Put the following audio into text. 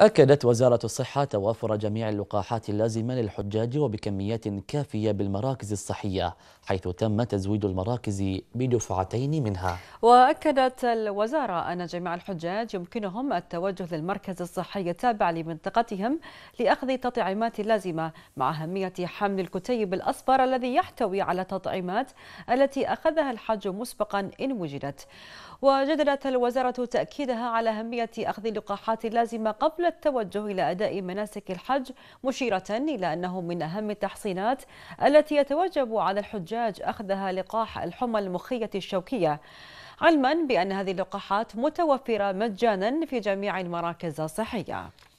أكدت وزارة الصحة توافر جميع اللقاحات اللازمة للحجاج وبكميات كافية بالمراكز الصحية حيث تم تزويد المراكز بدفعتين منها وأكدت الوزارة أن جميع الحجاج يمكنهم التوجه للمركز الصحي التابع لمنطقتهم لأخذ تطعيمات لازمة مع أهمية حمل الكتيب الأصفر الذي يحتوي على تطعيمات التي أخذها الحج مسبقا إن وجدت وجدلت الوزارة تأكيدها على أهمية أخذ اللقاحات اللازمة قبل التوجه إلى أداء مناسك الحج مشيرة إلى أنه من أهم التحصينات التي يتوجب على الحجاج أخذها لقاح الحمى المخية الشوكية علما بأن هذه اللقاحات متوفرة مجانا في جميع المراكز الصحية